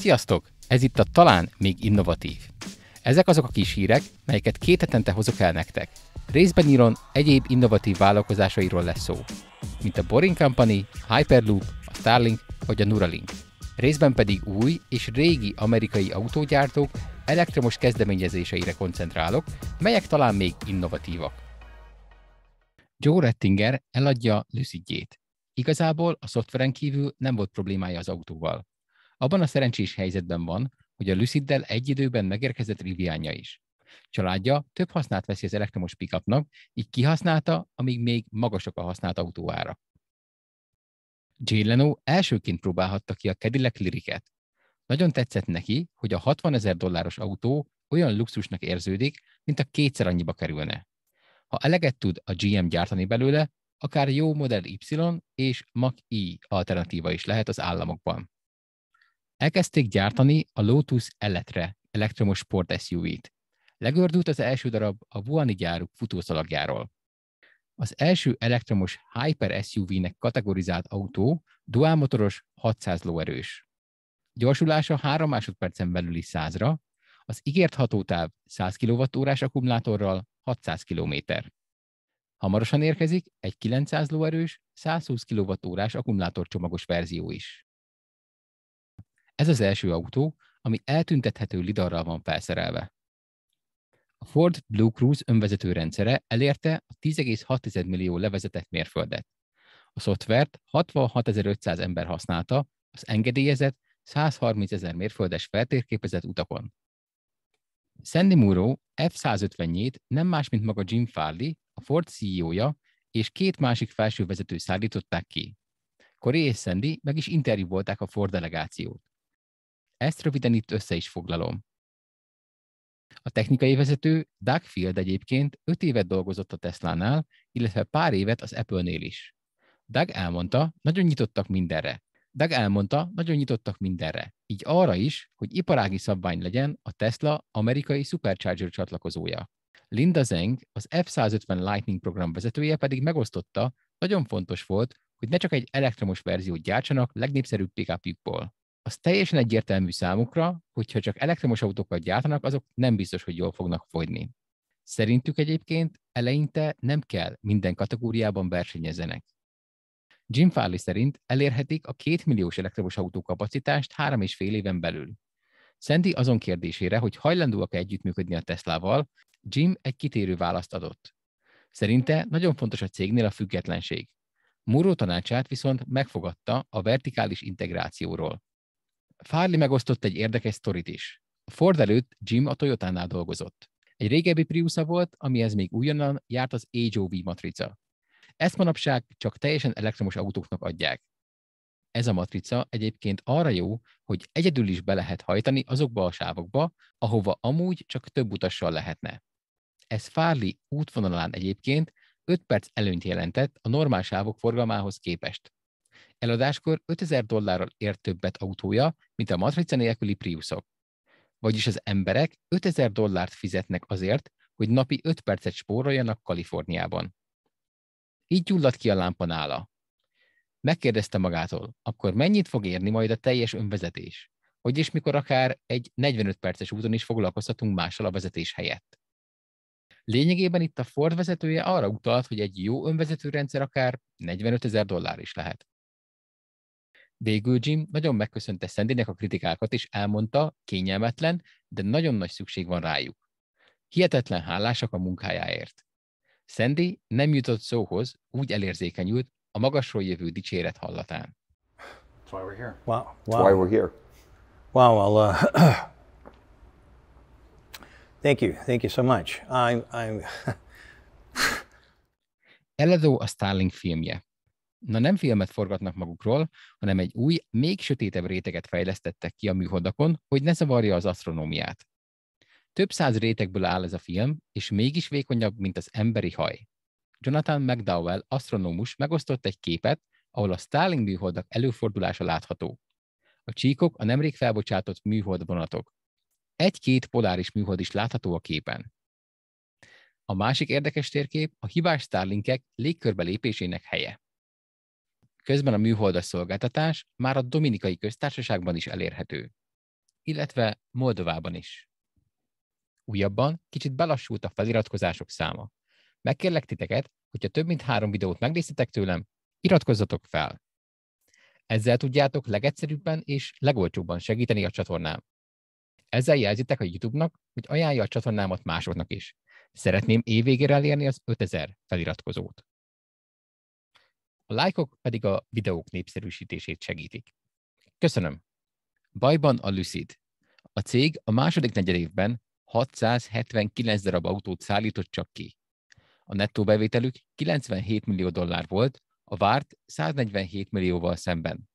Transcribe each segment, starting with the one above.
Sziasztok! Ez itt a Talán még innovatív. Ezek azok a kis hírek, melyeket két hetente hozok el nektek. Részben íron egyéb innovatív vállalkozásairól lesz szó, mint a Boring Company, Hyperloop, a Starlink vagy a Neuralink. Részben pedig új és régi amerikai autógyártók elektromos kezdeményezéseire koncentrálok, melyek talán még innovatívak. Joe Rettinger eladja Lucidjét. Igazából a szoftveren kívül nem volt problémája az autóval. Abban a szerencsés helyzetben van, hogy a Lüsziddel egy időben megérkezett Riviánja is. Családja több hasznát veszi az elektromos pickupnak, így kihasználta, amíg még magasak a használt autóára. Jay Leno elsőként próbálhatta ki a Cadillac liriket. Nagyon tetszett neki, hogy a 60 ezer dolláros autó olyan luxusnak érződik, mint a kétszer annyiba kerülne. Ha eleget tud a GM gyártani belőle, akár jó Model Y és Mach-E alternatíva is lehet az államokban. Elkezdték gyártani a Lotus Eletre elektromos sport SUV-t. Legördült az első darab a Wuhani gyáruk futószalagjáról. Az első elektromos Hyper SUV-nek kategorizált autó duálmotoros 600 lóerős. Gyorsulása 3 másodpercen belüli 100-ra, az ígért hatótáv 100 kwh akkumulátorral 600 km. Hamarosan érkezik egy 900 lóerős, 120 kWh-s akkumulátorcsomagos verzió is. Ez az első autó, ami eltüntethető lidarral van felszerelve. A Ford Blue Cruise önvezető rendszere elérte a 10,6 millió levezetett mérföldet. A szoftvert 66.500 ember használta az engedélyezett 130 ezer mérföldes feltérképezett utakon. Sandy Muro F-157 nem más, mint maga Jim Farley, a Ford CEO-ja, és két másik felsővezető szállították ki. Corey és Sandy meg is interjúvolták a Ford delegációt. Ezt röviden itt össze is foglalom. A technikai vezető Doug Field egyébként 5 évet dolgozott a Tesla-nál, illetve pár évet az Apple-nél is. Doug elmondta, nagyon nyitottak mindenre. Doug elmondta, nagyon nyitottak mindenre. Így arra is, hogy iparági szabvány legyen a Tesla amerikai Supercharger csatlakozója. Linda Zeng, az F-150 Lightning program vezetője pedig megosztotta, nagyon fontos volt, hogy ne csak egy elektromos verziót gyártsanak legnépszerűbb pickupjukból az teljesen egyértelmű számukra, hogyha csak elektromos autókat gyártanak, azok nem biztos, hogy jól fognak fogyni. Szerintük egyébként eleinte nem kell minden kategóriában versenyezenek. Jim Farley szerint elérhetik a két milliós elektromos autó kapacitást fél éven belül. Sandy azon kérdésére, hogy hajlandóak-e együttműködni a Teslával, Jim egy kitérő választ adott. Szerinte nagyon fontos a cégnél a függetlenség. Muró tanácsát viszont megfogadta a vertikális integrációról. Fárli megosztott egy érdekes sztorit is. A Ford előtt Jim a Toyotánál dolgozott. Egy régebbi Priusa volt, amihez még újonnan járt az HOV matrica. Ezt manapság csak teljesen elektromos autóknak adják. Ez a matrica egyébként arra jó, hogy egyedül is be lehet hajtani azokba a sávokba, ahova amúgy csak több utassal lehetne. Ez Fárli útvonalán egyébként 5 perc előnyt jelentett a normál sávok forgalmához képest. Eladáskor 5000 dollárral ér többet autója, mint a matrica nélküli Priusok. Vagyis az emberek 5000 dollárt fizetnek azért, hogy napi 5 percet spóroljanak Kaliforniában. Így gyulladt ki a lámpa nála. Megkérdezte magától, akkor mennyit fog érni majd a teljes önvezetés? Hogy és mikor akár egy 45 perces úton is foglalkoztatunk mással a vezetés helyett. Lényegében itt a Ford vezetője arra utalt, hogy egy jó önvezető rendszer akár 45 ezer dollár is lehet. Végül Jim nagyon megköszönte Szendinek a kritikákat, és elmondta, kényelmetlen, de nagyon nagy szükség van rájuk. Hihetetlen hálásak a munkájáért. Sandy nem jutott szóhoz, úgy elérzékenyült a magasról jövő dicséret hallatán. That's why we're here. Wow. wow. That's why we're here. Wow, well, uh, thank you, thank you so much. I'm, I'm... Eladó a Starling filmje na nem filmet forgatnak magukról, hanem egy új, még sötétebb réteget fejlesztettek ki a műholdakon, hogy ne zavarja az asztronómiát. Több száz rétegből áll ez a film, és mégis vékonyabb, mint az emberi haj. Jonathan McDowell, asztronómus megosztott egy képet, ahol a Starling műholdak előfordulása látható. A csíkok a nemrég felbocsátott vonatok. Egy-két poláris műhold is látható a képen. A másik érdekes térkép a hibás Starlinkek légkörbe lépésének helye. Közben a műholdas szolgáltatás már a Dominikai Köztársaságban is elérhető, illetve Moldovában is. Újabban kicsit belassult a feliratkozások száma. Megkérlek titeket, hogyha több mint három videót megnéztetek tőlem, iratkozzatok fel! Ezzel tudjátok legegyszerűbben és legolcsóbban segíteni a csatornám. Ezzel jelzitek a YouTube-nak, hogy ajánlja a csatornámat másoknak is. Szeretném évvégére elérni az 5000 feliratkozót. A lájkok pedig a videók népszerűsítését segítik. Köszönöm! Bajban a Lucid. A cég a második negyedévben 679 darab autót szállított csak ki. A nettó bevételük 97 millió dollár volt, a várt 147 millióval szemben.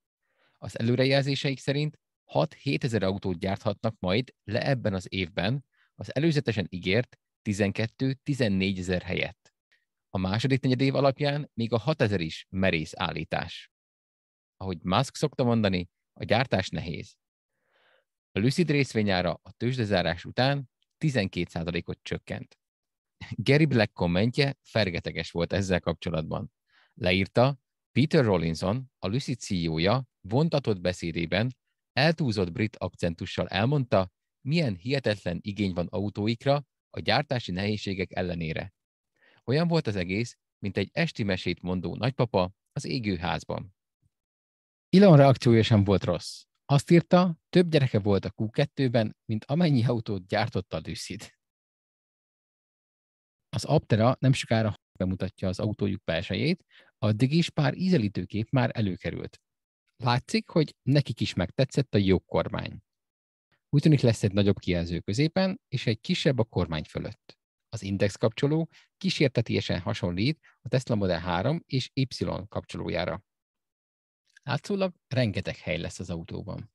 Az előrejelzéseik szerint 6-7 ezer autót gyárthatnak majd le ebben az évben, az előzetesen ígért 12-14 ezer helyett a második negyedév alapján még a 6000 is merész állítás. Ahogy Musk szokta mondani, a gyártás nehéz. A Lucid részvényára a tőzsdezárás után 12%-ot csökkent. Gary Black kommentje fergeteges volt ezzel kapcsolatban. Leírta, Peter Rollinson, a Lucid CEO-ja vontatott beszédében eltúzott brit akcentussal elmondta, milyen hihetetlen igény van autóikra a gyártási nehézségek ellenére. Olyan volt az egész, mint egy esti mesét mondó nagypapa az égőházban. Ilon reakciója sem volt rossz. Azt írta, több gyereke volt a Q2-ben, mint amennyi autót gyártotta a Lucid. Az Aptera nem sokára bemutatja az autójuk belsejét, addig is pár ízelítőkép már előkerült. Látszik, hogy nekik is megtetszett a jó kormány. Úgy tűnik lesz egy nagyobb kijelző középen, és egy kisebb a kormány fölött. Az index kapcsoló kísértetiesen hasonlít a Tesla Model 3 és Y kapcsolójára. Látszólag rengeteg hely lesz az autóban.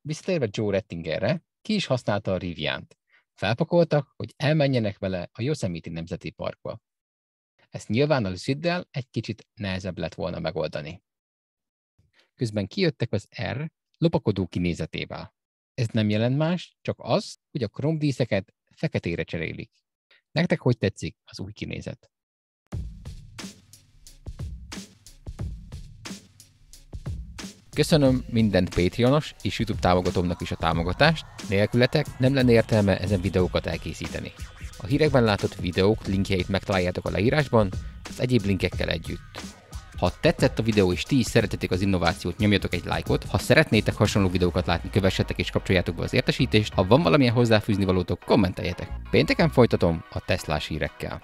Visszatérve Joe Rettingerre, ki is használta a Riviant. Felpakoltak, hogy elmenjenek vele a Yosemite Nemzeti Parkba. Ezt nyilván a Lucid-del egy kicsit nehezebb lett volna megoldani. Közben kijöttek az R lopakodó kinézetével. Ez nem jelent más, csak az, hogy a kromdíszeket feketére cserélik. Nektek hogy tetszik az új kinézet? Köszönöm minden Patreonos és YouTube támogatómnak is a támogatást, nélkületek nem lenne értelme ezen videókat elkészíteni. A hírekben látott videók linkjeit megtaláljátok a leírásban, az egyéb linkekkel együtt. Ha tetszett a videó és ti is szeretetek az innovációt, nyomjatok egy lájkot. Ha szeretnétek hasonló videókat látni, kövessetek és kapcsoljátok be az értesítést. Ha van valamilyen hozzáfűzni valótok, kommenteljetek. Pénteken folytatom a tesla hírekkel.